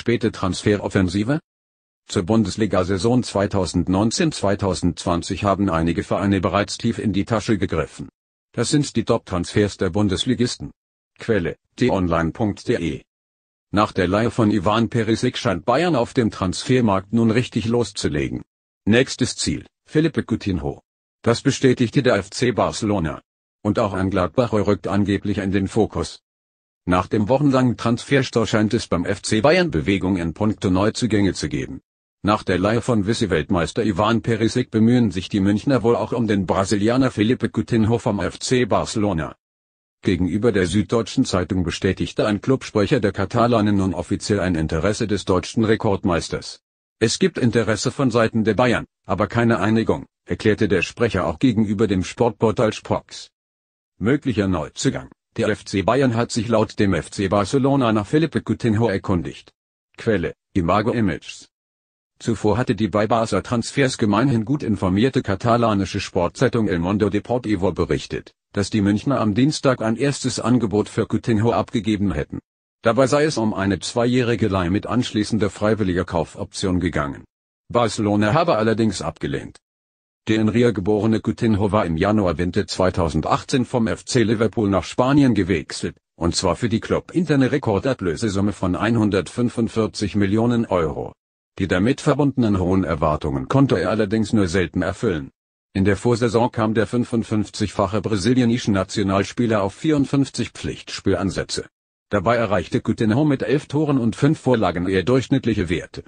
Späte Transferoffensive? Zur Bundesliga-Saison 2019-2020 haben einige Vereine bereits tief in die Tasche gegriffen. Das sind die Top-Transfers der Bundesligisten. Quelle: t-online.de Nach der Leihe von Ivan Perisic scheint Bayern auf dem Transfermarkt nun richtig loszulegen. Nächstes Ziel: Philippe Coutinho. Das bestätigte der FC Barcelona. Und auch ein Gladbacher rückt angeblich in den Fokus. Nach dem wochenlangen Transferstau scheint es beim FC Bayern Bewegung in puncto Neuzugänge zu geben. Nach der Leihe von Vize-Weltmeister Ivan Perisic bemühen sich die Münchner wohl auch um den Brasilianer Felipe Coutinho vom FC Barcelona. Gegenüber der Süddeutschen Zeitung bestätigte ein Clubsprecher der Katalanen nun offiziell ein Interesse des deutschen Rekordmeisters. Es gibt Interesse von Seiten der Bayern, aber keine Einigung, erklärte der Sprecher auch gegenüber dem Sportportal Sprox. Möglicher Neuzugang der FC Bayern hat sich laut dem FC Barcelona nach Felipe Coutinho erkundigt. Quelle, Imago Images. Zuvor hatte die bei Barca Transfers gemeinhin gut informierte katalanische Sportzeitung El Mondo Deportivo berichtet, dass die Münchner am Dienstag ein erstes Angebot für Coutinho abgegeben hätten. Dabei sei es um eine zweijährige Leih mit anschließender freiwilliger Kaufoption gegangen. Barcelona habe allerdings abgelehnt. Der in Ria geborene Coutinho war im Januar Winter 2018 vom FC Liverpool nach Spanien gewechselt, und zwar für die clubinterne Rekordablösesumme von 145 Millionen Euro. Die damit verbundenen hohen Erwartungen konnte er allerdings nur selten erfüllen. In der Vorsaison kam der 55-fache brasilianische Nationalspieler auf 54 Pflichtspielansätze. Dabei erreichte Coutinho mit elf Toren und fünf Vorlagen eher durchschnittliche Werte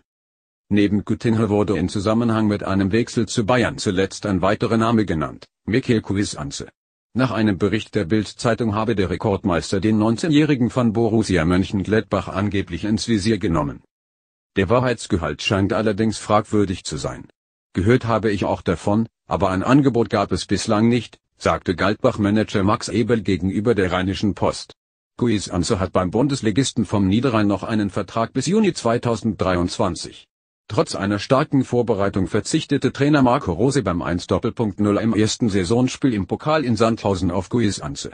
Neben Güttinger wurde in Zusammenhang mit einem Wechsel zu Bayern zuletzt ein weiterer Name genannt, Mikkel Kuisanze. Nach einem Bericht der Bild-Zeitung habe der Rekordmeister den 19-Jährigen von Borussia Mönchengladbach angeblich ins Visier genommen. Der Wahrheitsgehalt scheint allerdings fragwürdig zu sein. Gehört habe ich auch davon, aber ein Angebot gab es bislang nicht, sagte galtbach manager Max Ebel gegenüber der Rheinischen Post. Kuisanze hat beim Bundesligisten vom Niederrhein noch einen Vertrag bis Juni 2023. Trotz einer starken Vorbereitung verzichtete Trainer Marco Rose beim 1-0 im ersten Saisonspiel im Pokal in Sandhausen auf Guisanze.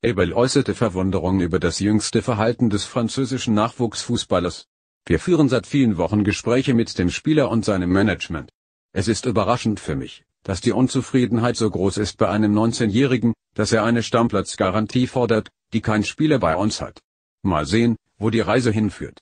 Ebel äußerte Verwunderung über das jüngste Verhalten des französischen Nachwuchsfußballers. Wir führen seit vielen Wochen Gespräche mit dem Spieler und seinem Management. Es ist überraschend für mich, dass die Unzufriedenheit so groß ist bei einem 19-Jährigen, dass er eine Stammplatzgarantie fordert, die kein Spieler bei uns hat. Mal sehen, wo die Reise hinführt.